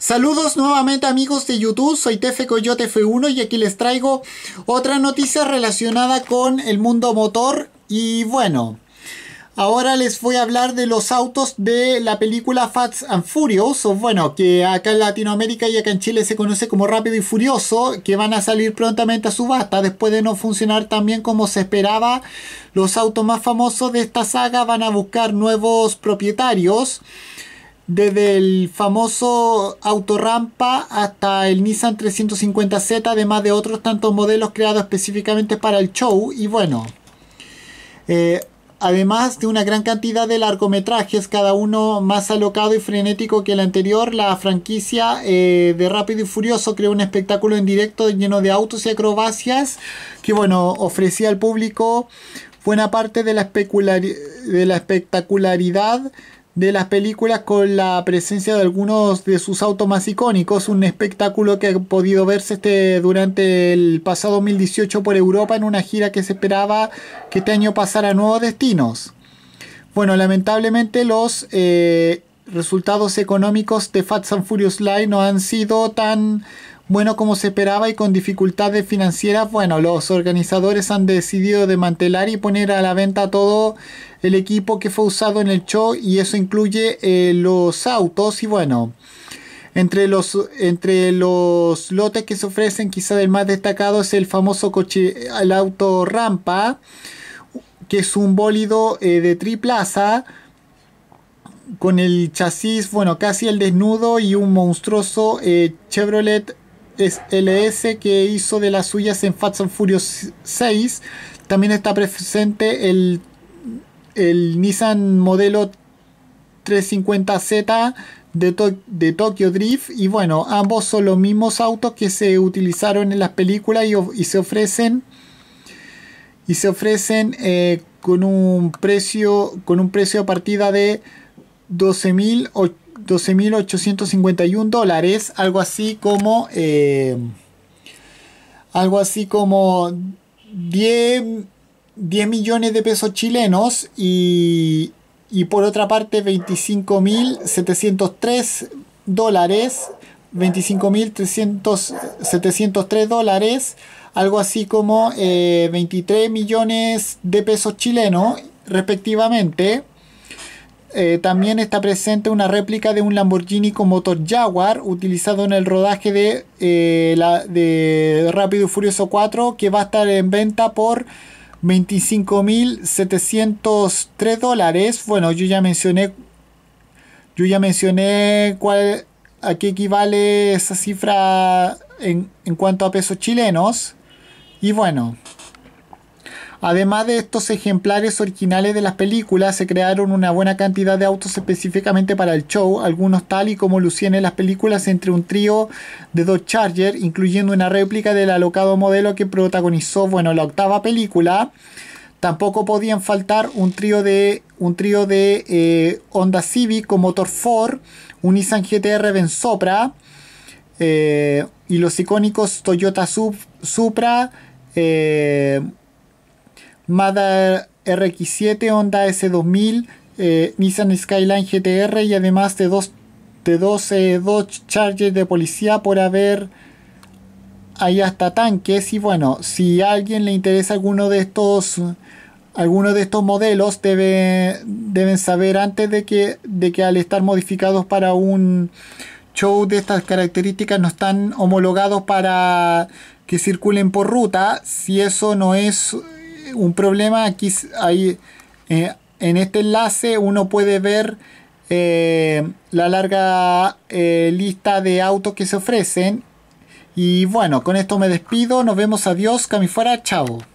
Saludos nuevamente amigos de YouTube, soy Tefe Coyote F1 y aquí les traigo otra noticia relacionada con el mundo motor y bueno, ahora les voy a hablar de los autos de la película Fats and Furious, o bueno, que acá en Latinoamérica y acá en Chile se conoce como Rápido y Furioso, que van a salir prontamente a subasta después de no funcionar tan bien como se esperaba. Los autos más famosos de esta saga van a buscar nuevos propietarios desde el famoso Autorampa hasta el Nissan 350Z, además de otros tantos modelos creados específicamente para el show. Y bueno, eh, además de una gran cantidad de largometrajes, cada uno más alocado y frenético que el anterior, la franquicia eh, de Rápido y Furioso creó un espectáculo en directo lleno de autos y acrobacias que, bueno, ofrecía al público buena parte de de la espectacularidad de las películas con la presencia de algunos de sus autos más icónicos, un espectáculo que ha podido verse este, durante el pasado 2018 por Europa en una gira que se esperaba que este año pasara a nuevos destinos. Bueno, lamentablemente los eh, resultados económicos de Fast and Furious Line no han sido tan bueno, como se esperaba y con dificultades financieras, bueno, los organizadores han decidido desmantelar y poner a la venta todo el equipo que fue usado en el show y eso incluye eh, los autos y bueno. Entre los, entre los lotes que se ofrecen, quizá el más destacado es el famoso coche, el auto rampa, que es un bólido eh, de triplaza con el chasis, bueno, casi el desnudo y un monstruoso eh, Chevrolet es LS que hizo de las suyas en Fast and Furious 6. También está presente el, Nissan modelo 350Z de, de, Tokyo Drift. Y bueno, ambos son los mismos autos que se utilizaron en las películas y, se ofrecen. Y se ofrecen eh, con un precio. Con un precio a partida de 12.000 12.851 dólares, algo así como... Eh, algo así como 10, 10, millones de pesos chilenos y, por otra parte 25.703 dólares, 25.703 dólares, algo así como 23 eh, millones de pesos chilenos respectivamente. Eh, también está presente una réplica de un Lamborghini con motor Jaguar utilizado en el rodaje de, eh, de Rápido y Furioso 4 que va a estar en venta por 25.703 dólares. Bueno, yo ya mencioné, yo ya mencioné cuál, a qué equivale esa cifra en, en cuanto a pesos chilenos. Y bueno, Además de estos ejemplares originales de las películas, se crearon una buena cantidad de autos específicamente para el show, algunos tal y como lucían en las películas entre un trío de dos Charger, incluyendo una réplica del alocado modelo que protagonizó, bueno, la octava película. Tampoco podían faltar un trío de un trío de eh, Honda Civic con motor Ford, un Nissan GTR Benzopra Sopra. Eh, y los icónicos Toyota Supra, eh, Mazda RX7, Honda S2000, eh, Nissan Skyline GTR y además de dos, de dos eh, Dodge de policía por haber ahí hasta tanques y bueno, si a alguien le interesa alguno de estos algunos de estos modelos deben saber antes de que, de que al estar modificados para un show de estas características no están homologados para que circulen por ruta si eso no es un problema, aquí hay, eh, en este enlace uno puede ver eh, la larga eh, lista de autos que se ofrecen. Y bueno, con esto me despido, nos vemos, adiós, fuera chao.